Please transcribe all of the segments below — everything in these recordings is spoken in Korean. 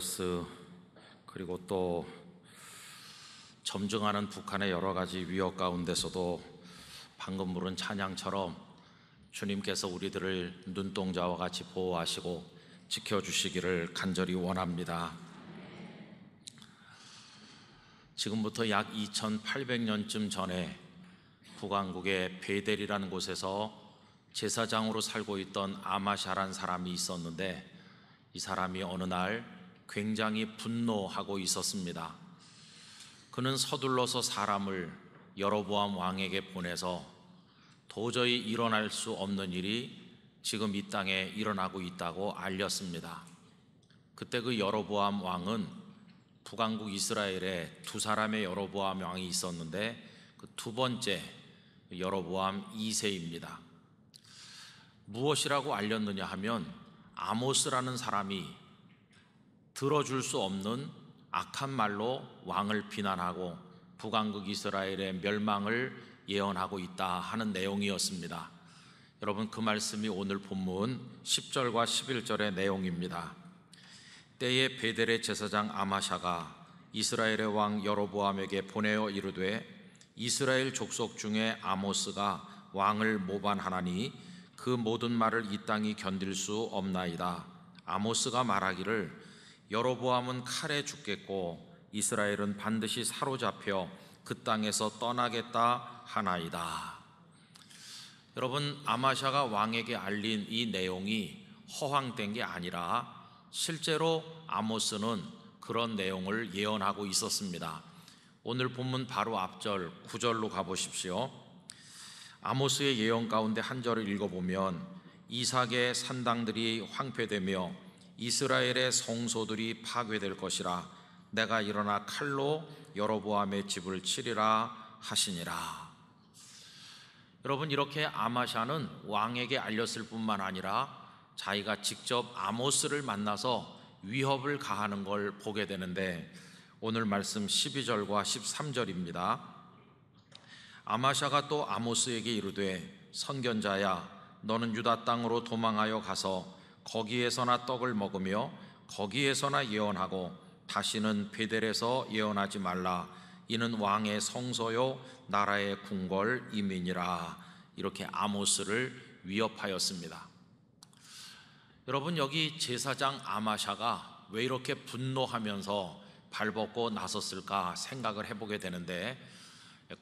바이러스 그리고 또 점증하는 북한의 여러 가지 위협 가운데서도 방금 부른 찬양처럼 주님께서 우리들을 눈동자와 같이 보호하시고 지켜주시기를 간절히 원합니다. 지금부터 약 2800년쯤 전에 북왕국의 베델이라는 곳에서 제사장으로 살고 있던 아마샤란 사람이 있었는데 이 사람이 어느 날 굉장히 분노하고 있었습니다. 그는 서둘러서 사람을 여로보암 왕에게 보내서 도저히 일어날 수 없는 일이 지금 이 땅에 일어나고 있다고 알렸습니다. 그때 그 여로보암 왕은 북왕국 이스라엘에 두 사람의 여로보암 왕이 있었는데 그 두 번째 여로보암 2세입니다. 무엇이라고 알렸느냐 하면 아모스라는 사람이 들어줄 수 없는 악한 말로 왕을 비난하고 북왕국 이스라엘의 멸망을 예언하고 있다 하는 내용이었습니다. 여러분 그 말씀이 오늘 본문 10절과 11절의 내용입니다. 때에 베델의 제사장 아마샤가 이스라엘의 왕 여로보암에게 보내어 이르되 이스라엘 족속 중에 아모스가 왕을 모반하나니 그 모든 말을 이 땅이 견딜 수 없나이다. 아모스가 말하기를 여로보암은 칼에 죽겠고 이스라엘은 반드시 사로잡혀 그 땅에서 떠나겠다 하나이다. 여러분 아마샤가 왕에게 알린 이 내용이 허황된 게 아니라 실제로 아모스는 그런 내용을 예언하고 있었습니다. 오늘 본문 바로 앞절 9절로 가보십시오. 아모스의 예언 가운데 한 절을 읽어보면 이삭의 산당들이 황폐되며 이스라엘의 성소들이 파괴될 것이라 내가 일어나 칼로 여로보암의 집을 치리라 하시니라. 여러분 이렇게 아마샤는 왕에게 알렸을 뿐만 아니라 자기가 직접 아모스를 만나서 위협을 가하는 걸 보게 되는데 오늘 말씀 12절과 13절입니다. 아마샤가 또 아모스에게 이르되 선견자야 너는 유다 땅으로 도망하여 가서 거기에서나 떡을 먹으며 거기에서나 예언하고 다시는 베델에서 예언하지 말라 이는 왕의 성소요 나라의 궁궐이민이라 이렇게 아모스를 위협하였습니다. 여러분 여기 제사장 아마샤가 왜 이렇게 분노하면서 발벗고 나섰을까 생각을 해보게 되는데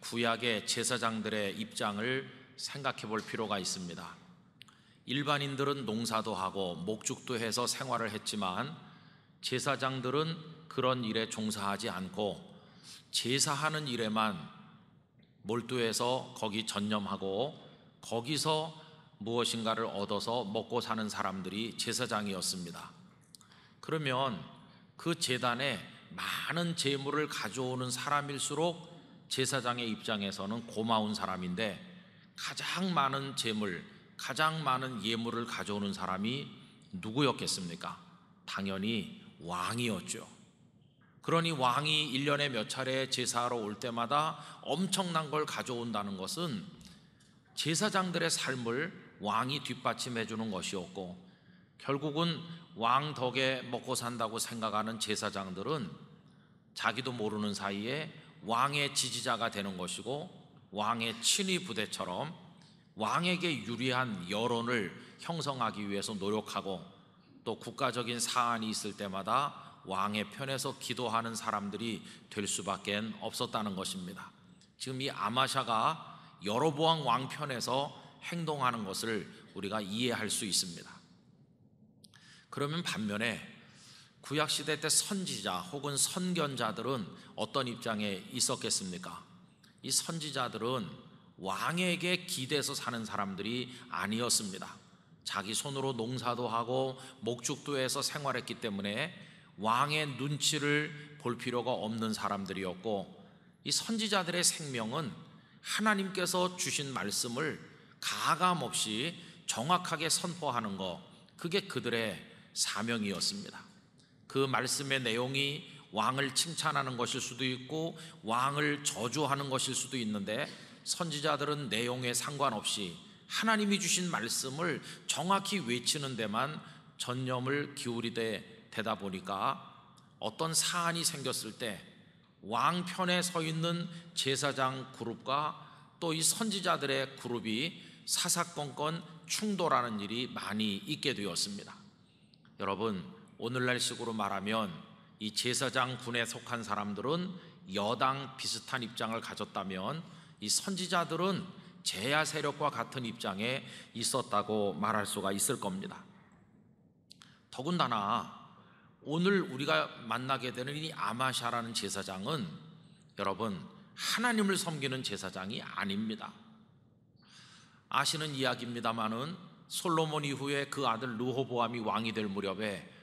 구약의 제사장들의 입장을 생각해 볼 필요가 있습니다. 일반인들은 농사도 하고 목축도 해서 생활을 했지만 제사장들은 그런 일에 종사하지 않고 제사하는 일에만 몰두해서 거기 전념하고 거기서 무엇인가를 얻어서 먹고 사는 사람들이 제사장이었습니다. 그러면 그 재단에 많은 재물을 가져오는 사람일수록 제사장의 입장에서는 고마운 사람인데 가장 많은 재물, 가장 많은 예물을 가져오는 사람이 누구였겠습니까? 당연히 왕이었죠. 그러니 왕이 1년에 몇 차례 제사하러 올 때마다 엄청난 걸 가져온다는 것은 제사장들의 삶을 왕이 뒷받침해 주는 것이었고 결국은 왕 덕에 먹고 산다고 생각하는 제사장들은 자기도 모르는 사이에 왕의 지지자가 되는 것이고 왕의 친위 부대처럼 왕에게 유리한 여론을 형성하기 위해서 노력하고 또 국가적인 사안이 있을 때마다 왕의 편에서 기도하는 사람들이 될 수밖에 없었다는 것입니다. 지금 이 아마샤가 여로보암 왕 편에서 행동하는 것을 우리가 이해할 수 있습니다. 그러면 반면에 구약 시대 때 선지자 혹은 선견자들은 어떤 입장에 있었겠습니까? 이 선지자들은 왕에게 기대서 사는 사람들이 아니었습니다. 자기 손으로 농사도 하고 목축도 해서 생활했기 때문에 왕의 눈치를 볼 필요가 없는 사람들이었고 이 선지자들의 생명은 하나님께서 주신 말씀을 가감 없이 정확하게 선포하는 것 그게 그들의 사명이었습니다. 그 말씀의 내용이 왕을 칭찬하는 것일 수도 있고 왕을 저주하는 것일 수도 있는데 선지자들은 내용에 상관없이 하나님이 주신 말씀을 정확히 외치는 데만 전념을 기울이되 되다 보니까 어떤 사안이 생겼을 때 왕편에 서 있는 제사장 그룹과 또 이 선지자들의 그룹이 사사건건 충돌하는 일이 많이 있게 되었습니다. 여러분, 오늘날식으로 말하면 이 제사장 군에 속한 사람들은 여당 비슷한 입장을 가졌다면 이 선지자들은 제야 세력과 같은 입장에 있었다고 말할 수가 있을 겁니다. 더군다나 오늘 우리가 만나게 되는 이 아마샤라는 제사장은 여러분 하나님을 섬기는 제사장이 아닙니다. 아시는 이야기입니다만은 솔로몬 이후에 그 아들 르호보암이 왕이 될 무렵에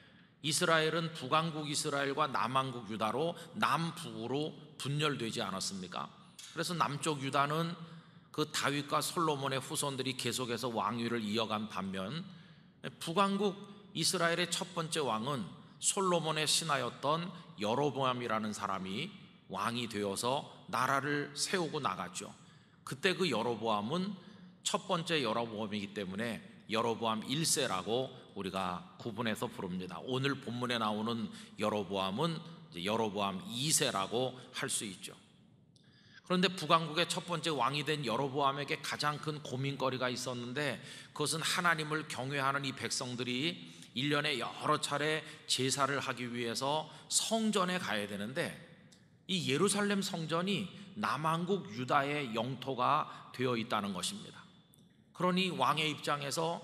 이스라엘은 북왕국 이스라엘과 남왕국 유다로 남북으로 분열되지 않았습니까? 그래서 남쪽 유다는 그 다윗과 솔로몬의 후손들이 계속해서 왕위를 이어간 반면 북왕국 이스라엘의 첫 번째 왕은 솔로몬의 신하였던 여로보암이라는 사람이 왕이 되어서 나라를 세우고 나갔죠. 그때 그 여로보암은 첫 번째 여로보암이기 때문에 여로보암 1세라고 우리가 구분해서 부릅니다. 오늘 본문에 나오는 여로보암은 여로보암 2세라고 할 수 있죠. 그런데 북왕국의 첫 번째 왕이 된 여로보암에게 가장 큰 고민거리가 있었는데 그것은 하나님을 경외하는 이 백성들이 1년에 여러 차례 제사를 하기 위해서 성전에 가야 되는데 이 예루살렘 성전이 남한국 유다의 영토가 되어 있다는 것입니다. 그러니 왕의 입장에서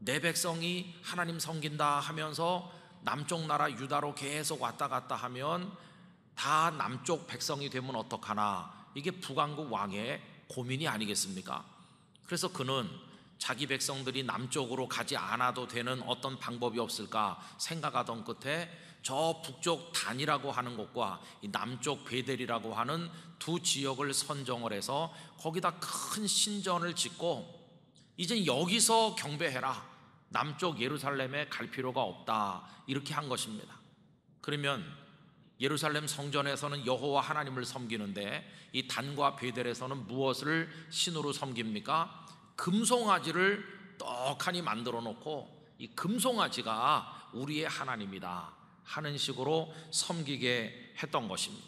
내 백성이 하나님 섬긴다 하면서 남쪽 나라 유다로 계속 왔다 갔다 하면 다 남쪽 백성이 되면 어떡하나 이게 북왕국 왕의 고민이 아니겠습니까? 그래서 그는 자기 백성들이 남쪽으로 가지 않아도 되는 어떤 방법이 없을까 생각하던 끝에 저 북쪽 단이라고 하는 곳과 남쪽 베델이라고 하는 두 지역을 선정을 해서 거기다 큰 신전을 짓고 이젠 여기서 경배해라 남쪽 예루살렘에 갈 필요가 없다 이렇게 한 것입니다 그러면 예루살렘 성전에서는 여호와 하나님을 섬기는데 이 단과 베델에서는 무엇을 신으로 섬깁니까? 금송아지를 떡하니 만들어 놓고 이 금송아지가 우리의 하나님이다 하는 식으로 섬기게 했던 것입니다.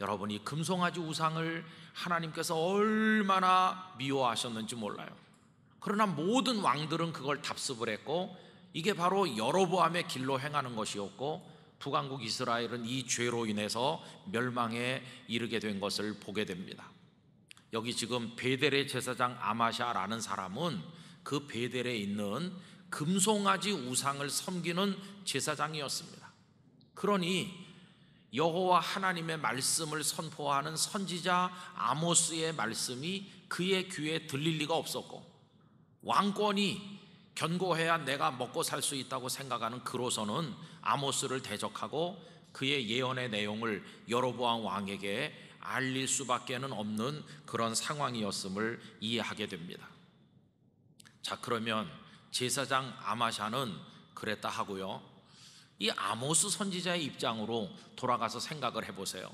여러분 이 금송아지 우상을 하나님께서 얼마나 미워하셨는지 몰라요. 그러나 모든 왕들은 그걸 답습을 했고 이게 바로 여로보암의 길로 행하는 것이었고 북왕국 이스라엘은 이 죄로 인해서 멸망에 이르게 된 것을 보게 됩니다. 여기 지금 베델의 제사장 아마샤라는 사람은 그 베델에 있는 금송아지 우상을 섬기는 제사장이었습니다. 그러니 여호와 하나님의 말씀을 선포하는 선지자 아모스의 말씀이 그의 귀에 들릴 리가 없었고 왕권이 견고해야 내가 먹고 살 수 있다고 생각하는 그로서는 아모스를 대적하고 그의 예언의 내용을 여로보암 왕에게 알릴 수밖에는 없는 그런 상황이었음을 이해하게 됩니다. 자 그러면 제사장 아마샤는 그랬다 하고요. 이 아모스 선지자의 입장으로 돌아가서 생각을 해보세요.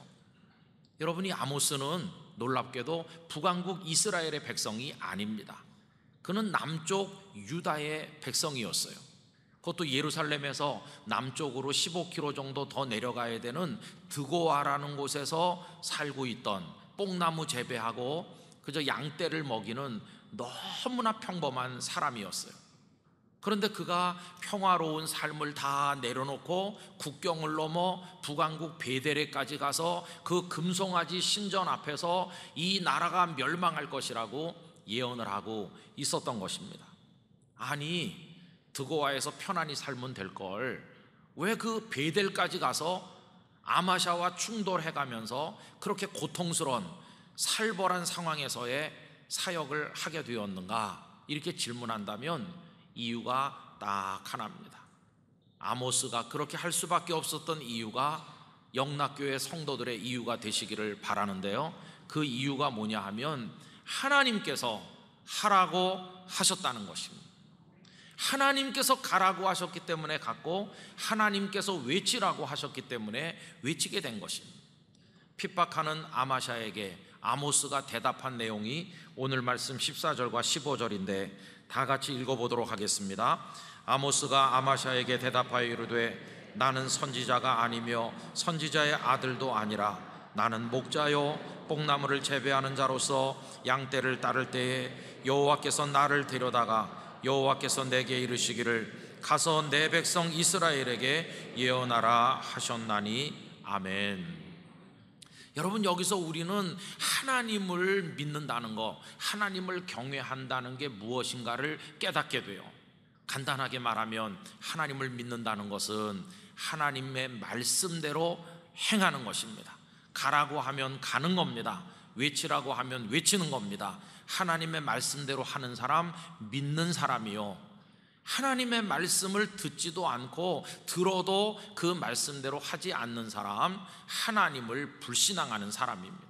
여러분이 아모스는 놀랍게도 북왕국 이스라엘의 백성이 아닙니다. 그는 남쪽 유다의 백성이었어요. 그것도 예루살렘에서 남쪽으로 15km 정도 더 내려가야 되는 드고아라는 곳에서 살고 있던 뽕나무 재배하고 그저 양떼를 먹이는 너무나 평범한 사람이었어요. 그런데 그가 평화로운 삶을 다 내려놓고 국경을 넘어 북왕국 베데레까지 가서 그 금송아지 신전 앞에서 이 나라가 멸망할 것이라고 예언을 하고 있었던 것입니다. 아니, 드고와에서 편안히 살면 될 걸 왜 그 베델까지 가서 아마샤와 충돌해 가면서 그렇게 고통스러운 살벌한 상황에서의 사역을 하게 되었는가? 이렇게 질문한다면 이유가 딱 하나입니다. 아모스가 그렇게 할 수밖에 없었던 이유가 영락교회 성도들의 이유가 되시기를 바라는데요. 그 이유가 뭐냐 하면 하나님께서 하라고 하셨다는 것입니다. 하나님께서 가라고 하셨기 때문에 갔고 하나님께서 외치라고 하셨기 때문에 외치게 된 것입니다. 핍박하는 아마샤에게 아모스가 대답한 내용이 오늘 말씀 14절과 15절인데 다 같이 읽어보도록 하겠습니다. 아모스가 아마샤에게 대답하여 이르되 나는 선지자가 아니며 선지자의 아들도 아니라 나는 목자요 떡나무를 재배하는 자로서 양떼를 따를 때에 여호와께서 나를 데려다가 여호와께서 내게 이르시기를 가서 내 백성 이스라엘에게 예언하라 하셨나니 아멘. 여러분 여기서 우리는 하나님을 믿는다는 거, 하나님을 경외한다는 게 무엇인가를 깨닫게 돼요. 간단하게 말하면 하나님을 믿는다는 것은 하나님의 말씀대로 행하는 것입니다. 가라고 하면 가는 겁니다. 외치라고 하면 외치는 겁니다. 하나님의 말씀대로 하는 사람, 믿는 사람이요. 하나님의 말씀을 듣지도 않고 들어도 그 말씀대로 하지 않는 사람, 하나님을 불신앙하는 사람입니다.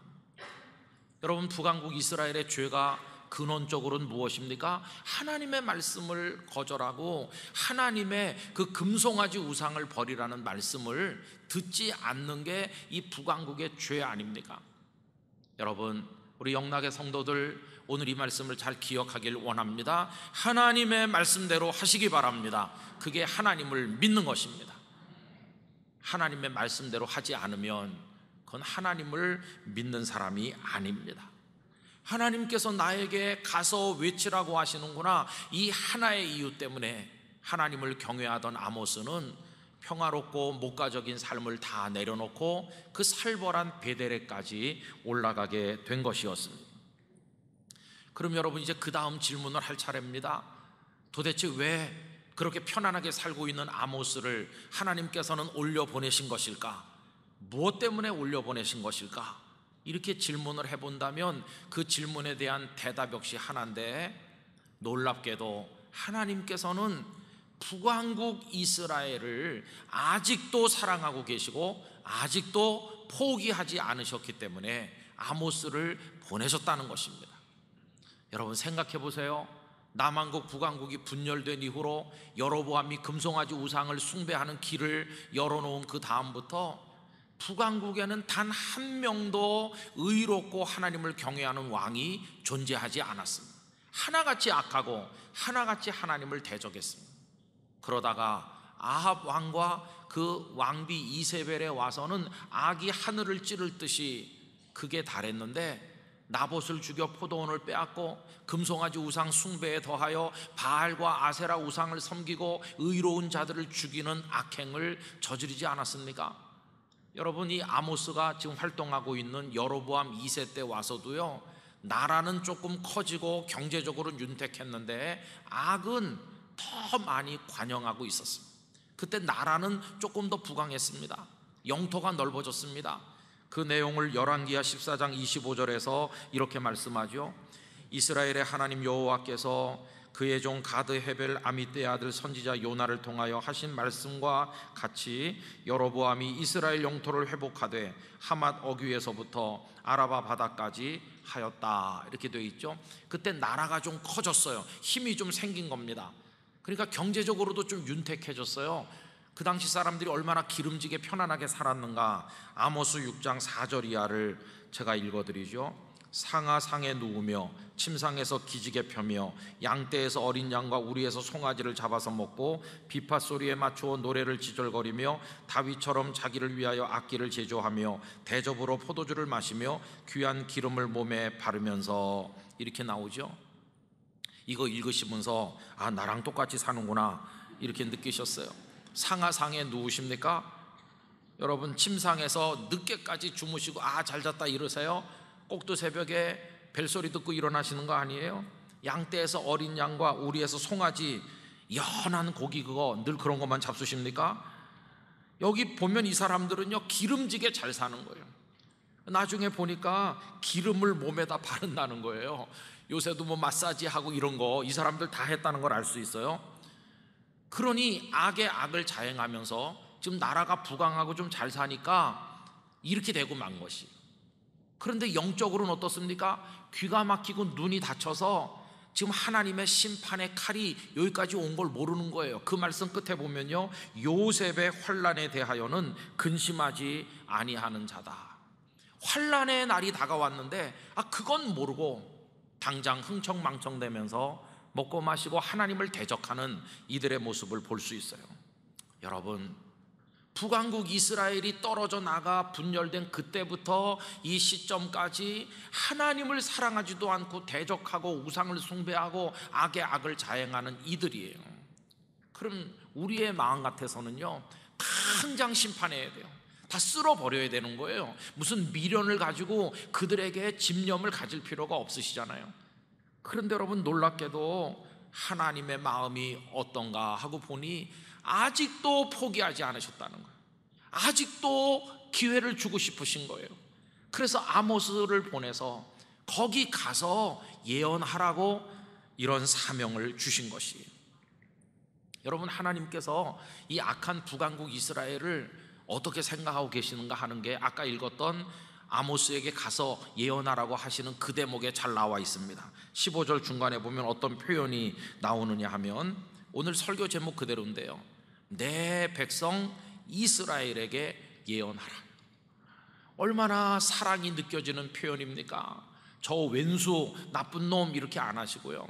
여러분, 북한국 이스라엘의 죄가 근원적으로는 무엇입니까? 하나님의 말씀을 거절하고 하나님의 그 금송아지 우상을 버리라는 말씀을 듣지 않는 게 이 북왕국의 죄 아닙니까? 여러분, 우리 영락의 성도들 오늘 이 말씀을 잘 기억하길 원합니다. 하나님의 말씀대로 하시기 바랍니다. 그게 하나님을 믿는 것입니다. 하나님의 말씀대로 하지 않으면 그건 하나님을 믿는 사람이 아닙니다. 하나님께서 나에게 가서 외치라고 하시는구나. 이 하나의 이유 때문에 하나님을 경외하던 아모스는 평화롭고 목가적인 삶을 다 내려놓고 그 살벌한 베델에까지 올라가게 된 것이었습니다. 그럼 여러분 이제 그 다음 질문을 할 차례입니다. 도대체 왜 그렇게 편안하게 살고 있는 아모스를 하나님께서는 올려 보내신 것일까? 무엇 때문에 올려 보내신 것일까? 이렇게 질문을 해본다면 그 질문에 대한 대답 역시 하나인데 놀랍게도 하나님께서는 북왕국 이스라엘을 아직도 사랑하고 계시고 아직도 포기하지 않으셨기 때문에 아모스를 보내셨다는 것입니다. 여러분 생각해 보세요. 남한국 북한국이 분열된 이후로 여로보암이 금송아지 우상을 숭배하는 길을 열어놓은 그 다음부터 북왕국에는 단 한 명도 의롭고 하나님을 경외하는 왕이 존재하지 않았습니다. 하나같이 악하고 하나같이 하나님을 대적했습니다. 그러다가 아합 왕과 그 왕비 이세벨에 와서는 악이 하늘을 찌를 듯이 그게 달했는데 나봇을 죽여 포도원을 빼앗고 금송아지 우상 숭배에 더하여 바알과 아세라 우상을 섬기고 의로운 자들을 죽이는 악행을 저지르지 않았습니까? 여러분 이 아모스가 지금 활동하고 있는 여로보암 2세 때 와서도요 나라는 조금 커지고 경제적으로는 윤택했는데 악은 더 많이 관영하고 있었습니다 그때 나라는 조금 더 부강했습니다 영토가 넓어졌습니다 그 내용을 열왕기하 14장 25절에서 이렇게 말씀하죠 이스라엘의 하나님 여호와께서 그의 종 가드 헤벨 아미떼 아들 선지자 요나를 통하여 하신 말씀과 같이 여로보암이 이스라엘 영토를 회복하되 하맛 어귀에서부터 아라바 바다까지 하였다 이렇게 되어 있죠. 그때 나라가 좀 커졌어요. 힘이 좀 생긴 겁니다. 그러니까 경제적으로도 좀 윤택해졌어요. 그 당시 사람들이 얼마나 기름지게 편안하게 살았는가. 아모스 6장 4절 이하를 제가 읽어드리죠. 상하상에 누우며 침상에서 기지개 펴며 양떼에서 어린 양과 우리에서 송아지를 잡아서 먹고 비파 소리에 맞추어 노래를 지절거리며 다윗처럼 자기를 위하여 악기를 제조하며 대접으로 포도주를 마시며 귀한 기름을 몸에 바르면서 이렇게 나오죠. 이거 읽으시면서 아 나랑 똑같이 사는구나 이렇게 느끼셨어요. 상하상에 누우십니까? 여러분 침상에서 늦게까지 주무시고 아 잘 잤다 이러세요? 꼭두 새벽에 벨소리 듣고 일어나시는 거 아니에요? 양떼에서 어린 양과 우리에서 송아지 연한 고기 그거 늘 그런 것만 잡수십니까? 여기 보면 이 사람들은요 기름지게 잘 사는 거예요. 나중에 보니까 기름을 몸에다 바른다는 거예요. 요새도 뭐 마사지 하고 이런 거 이 사람들 다 했다는 걸 알 수 있어요. 그러니 악의 악을 자행하면서 지금 나라가 부강하고 좀 잘 사니까 이렇게 되고 만 것이. 그런데 영적으로는 어떻습니까? 귀가 막히고 눈이 다쳐서 지금 하나님의 심판의 칼이 여기까지 온 걸 모르는 거예요. 그 말씀 끝에 보면요. 요셉의 환란에 대하여는 근심하지 아니하는 자다. 환란의 날이 다가왔는데 아 그건 모르고 당장 흥청망청되면서 먹고 마시고 하나님을 대적하는 이들의 모습을 볼 수 있어요. 여러분 북왕국 이스라엘이 떨어져 나가 분열된 그때부터 이 시점까지 하나님을 사랑하지도 않고 대적하고 우상을 숭배하고 악의 악을 자행하는 이들이에요. 그럼 우리의 마음 같아서는요, 당장 심판해야 돼요. 다 쓸어버려야 되는 거예요. 무슨 미련을 가지고 그들에게 집념을 가질 필요가 없으시잖아요. 그런데 여러분 놀랍게도 하나님의 마음이 어떤가 하고 보니 아직도 포기하지 않으셨다는 거예요. 아직도 기회를 주고 싶으신 거예요. 그래서 아모스를 보내서 거기 가서 예언하라고 이런 사명을 주신 것이에요. 여러분 하나님께서 이 악한 북왕국 이스라엘을 어떻게 생각하고 계시는가 하는 게 아까 읽었던 아모스에게 가서 예언하라고 하시는 그 대목에 잘 나와 있습니다. 15절 중간에 보면 어떤 표현이 나오느냐 하면 오늘 설교 제목 그대로인데요. 내 백성 이스라엘에게 예언하라. 얼마나 사랑이 느껴지는 표현입니까? 저 왼수 나쁜 놈 이렇게 안 하시고요.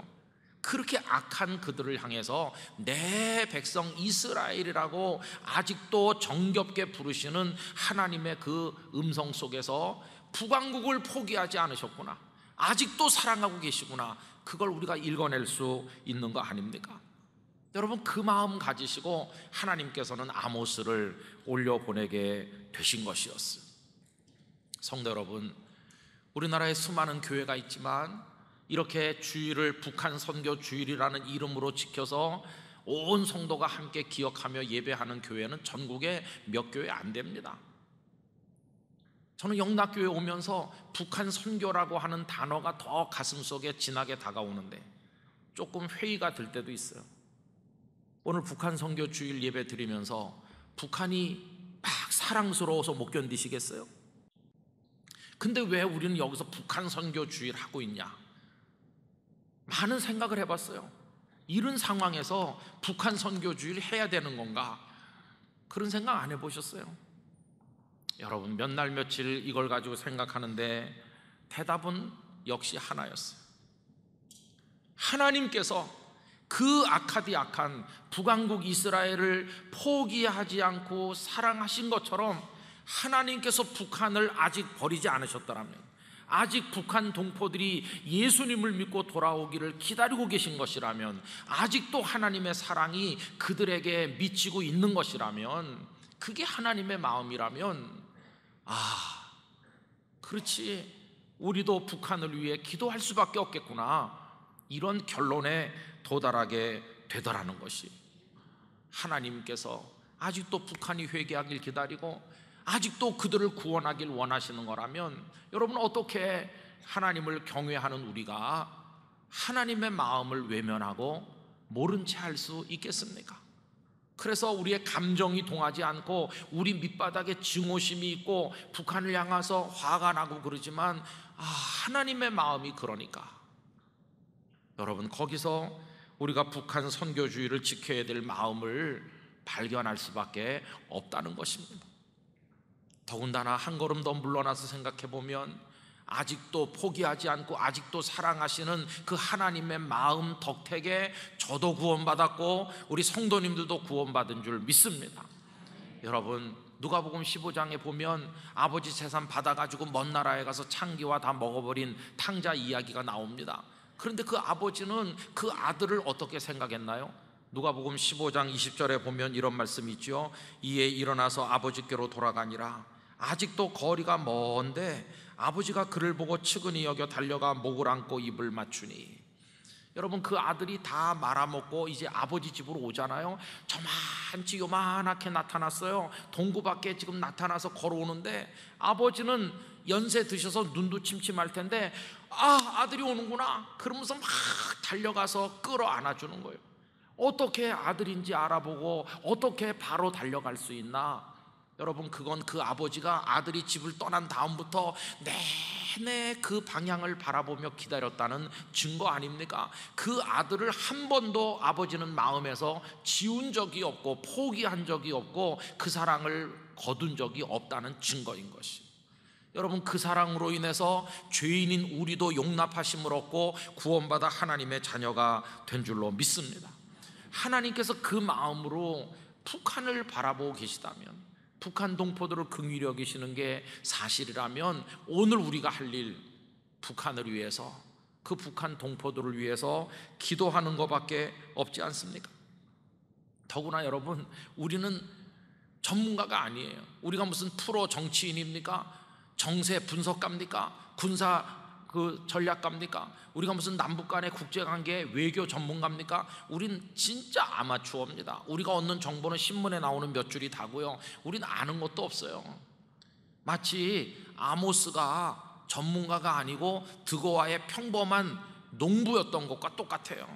그렇게 악한 그들을 향해서 내 백성 이스라엘이라고 아직도 정겹게 부르시는 하나님의 그 음성 속에서 부강국을 포기하지 않으셨구나. 아직도 사랑하고 계시구나. 그걸 우리가 읽어낼 수 있는 거 아닙니까? 여러분 그 마음 가지시고 하나님께서는 아모스를 올려 보내게 되신 것이었어요. 성도 여러분, 우리나라에 수많은 교회가 있지만 이렇게 주일을 북한 선교 주일이라는 이름으로 지켜서 온 성도가 함께 기억하며 예배하는 교회는 전국에 몇 교회 안 됩니다. 저는 영락교회 오면서 북한 선교라고 하는 단어가 더 가슴속에 진하게 다가오는데 조금 회의가 될 때도 있어요. 오늘 북한 선교 주일 예배 드리면서 북한이 막 사랑스러워서 못 견디시겠어요? 근데 왜 우리는 여기서 북한 선교 주일 하고 있냐? 많은 생각을 해봤어요. 이런 상황에서 북한 선교 주일 해야 되는 건가? 그런 생각 안 해보셨어요? 여러분 몇 날 며칠 이걸 가지고 생각하는데 대답은 역시 하나였어요. 하나님께서 그아카디 악한 북왕국 이스라엘을 포기하지 않고 사랑하신 것처럼 하나님께서 북한을 아직 버리지 않으셨더라면 아직 북한 동포들이 예수님을 믿고 돌아오기를 기다리고 계신 것이라면 아직도 하나님의 사랑이 그들에게 미치고 있는 것이라면 그게 하나님의 마음이라면 아 그렇지 우리도 북한을 위해 기도할 수밖에 없겠구나 이런 결론에 도달하게 되더라는 것이 하나님께서 아직도 북한이 회개하길 기다리고 아직도 그들을 구원하길 원하시는 거라면 여러분 어떻게 하나님을 경외하는 우리가 하나님의 마음을 외면하고 모른 채할 수 있겠습니까? 그래서 우리의 감정이 동하지 않고 우리 밑바닥에 증오심이 있고 북한을 향해서 화가 나고 그러지만 아, 하나님의 마음이 그러니까 여러분 거기서 우리가 북한 선교주의를 지켜야 될 마음을 발견할 수밖에 없다는 것입니다. 더군다나 한 걸음 더 물러나서 생각해 보면 아직도 포기하지 않고 아직도 사랑하시는 그 하나님의 마음 덕택에 저도 구원받았고 우리 성도님들도 구원받은 줄 믿습니다. 여러분 누가복음 15장에 보면 아버지 재산 받아가지고 먼 나라에 가서 창기와 다 먹어버린 탕자 이야기가 나옵니다. 그런데 그 아버지는 그 아들을 어떻게 생각했나요? 누가복음 15장 20절에 보면 이런 말씀이 있죠. 이에 일어나서 아버지께로 돌아가니라. 아직도 거리가 먼데 아버지가 그를 보고 측은히 여겨 달려가 목을 안고 입을 맞추니 여러분 그 아들이 다 말아먹고 이제 아버지 집으로 오잖아요. 저만치 요만하게 나타났어요. 동구 밖에 지금 나타나서 걸어오는데 아버지는 연세 드셔서 눈도 침침할 텐데 아 아들이 오는구나 그러면서 막 달려가서 끌어 안아주는 거예요. 어떻게 아들인지 알아보고 어떻게 바로 달려갈 수 있나 여러분 그건 그 아버지가 아들이 집을 떠난 다음부터 내내 그 방향을 바라보며 기다렸다는 증거 아닙니까? 그 아들을 한 번도 아버지는 마음에서 지운 적이 없고 포기한 적이 없고 그 사랑을 거둔 적이 없다는 증거인 것이. 여러분 그 사랑으로 인해서 죄인인 우리도 용납하심을 얻고 구원받아 하나님의 자녀가 된 줄로 믿습니다. 하나님께서 그 마음으로 북한을 바라보고 계시다면 북한 동포들을 긍휼히 여기시는 게 사실이라면 오늘 우리가 할 일 북한을 위해서 그 북한 동포들을 위해서 기도하는 것밖에 없지 않습니까? 더구나 여러분 우리는 전문가가 아니에요. 우리가 무슨 프로 정치인입니까? 정세 분석가입니까? 군사 그 전략가입니까? 우리가 무슨 남북 간의 국제관계 외교 전문가입니까? 우린 진짜 아마추어입니다. 우리가 얻는 정보는 신문에 나오는 몇 줄이 다고요. 우린 아는 것도 없어요. 마치 아모스가 전문가가 아니고 드고와의 평범한 농부였던 것과 똑같아요.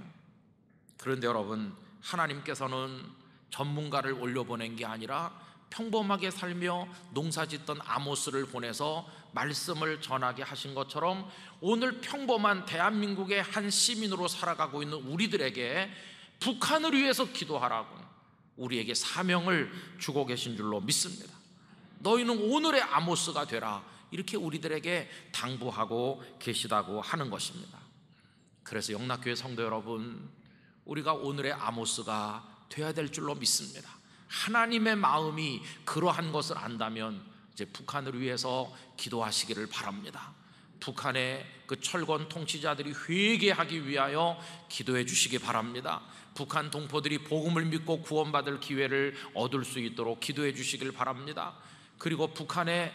그런데 여러분, 하나님께서는 전문가를 올려보낸 게 아니라 평범하게 살며 농사 짓던 아모스를 보내서 말씀을 전하게 하신 것처럼 오늘 평범한 대한민국의 한 시민으로 살아가고 있는 우리들에게 북한을 위해서 기도하라고 우리에게 사명을 주고 계신 줄로 믿습니다. 너희는 오늘의 아모스가 되라. 이렇게 우리들에게 당부하고 계시다고 하는 것입니다. 그래서 영락교회 성도 여러분, 우리가 오늘의 아모스가 되어야 될 줄로 믿습니다. 하나님의 마음이 그러한 것을 안다면 이제 북한을 위해서 기도하시기를 바랍니다. 북한의 그 철권 통치자들이 회개하기 위하여 기도해 주시기 바랍니다. 북한 동포들이 복음을 믿고 구원받을 기회를 얻을 수 있도록 기도해 주시길 바랍니다. 그리고 북한의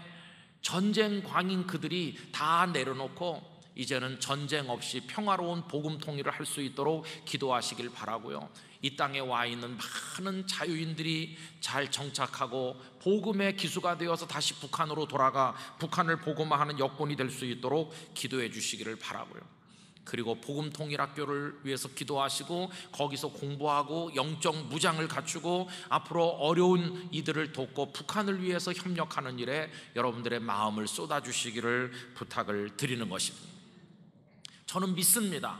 전쟁 광인 그들이 다 내려놓고 이제는 전쟁 없이 평화로운 복음 통일을 할 수 있도록 기도하시길 바라고요. 이 땅에 와 있는 많은 자유인들이 잘 정착하고 복음의 기수가 되어서 다시 북한으로 돌아가 북한을 복음화하는 여건이 될 수 있도록 기도해 주시기를 바라고요. 그리고 복음 통일 학교를 위해서 기도하시고 거기서 공부하고 영적 무장을 갖추고 앞으로 어려운 이들을 돕고 북한을 위해서 협력하는 일에 여러분들의 마음을 쏟아 주시기를 부탁을 드리는 것입니다. 저는 믿습니다.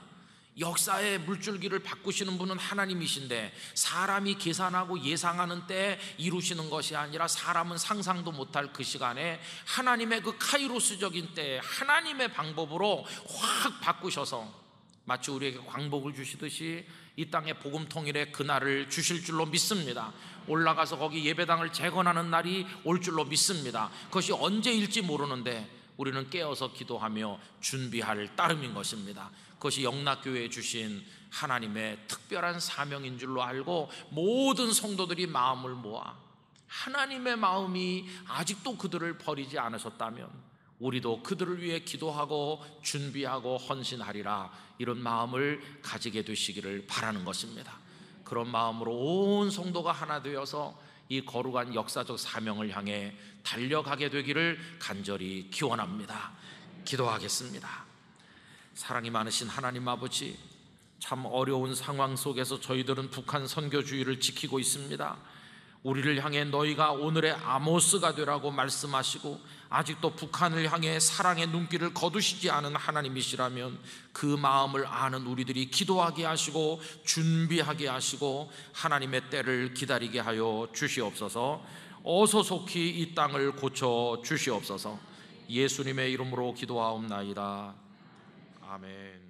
역사의 물줄기를 바꾸시는 분은 하나님이신데 사람이 계산하고 예상하는 때에 이루시는 것이 아니라 사람은 상상도 못할 그 시간에 하나님의 그 카이로스적인 때에 하나님의 방법으로 확 바꾸셔서 마치 우리에게 광복을 주시듯이 이 땅의 복음 통일의 그날을 주실 줄로 믿습니다. 올라가서 거기 예배당을 재건하는 날이 올 줄로 믿습니다. 그것이 언제일지 모르는데 우리는 깨어서 기도하며 준비할 따름인 것입니다. 그것이 영락교회에 주신 하나님의 특별한 사명인 줄로 알고 모든 성도들이 마음을 모아 하나님의 마음이 아직도 그들을 버리지 않으셨다면 우리도 그들을 위해 기도하고 준비하고 헌신하리라 이런 마음을 가지게 되시기를 바라는 것입니다. 그런 마음으로 온 성도가 하나 되어서 이 거룩한 역사적 사명을 향해 달려가게 되기를 간절히 기원합니다. 기도하겠습니다. 사랑이 많으신 하나님 아버지, 참 어려운 상황 속에서 저희들은 북한 선교주의를 지키고 있습니다. 우리를 향해 너희가 오늘의 아모스가 되라고 말씀하시고 아직도 북한을 향해 사랑의 눈길을 거두시지 않은 하나님이시라면 그 마음을 아는 우리들이 기도하게 하시고 준비하게 하시고 하나님의 때를 기다리게 하여 주시옵소서 어서 속히 이 땅을 고쳐 주시옵소서 예수님의 이름으로 기도하옵나이다. 아멘.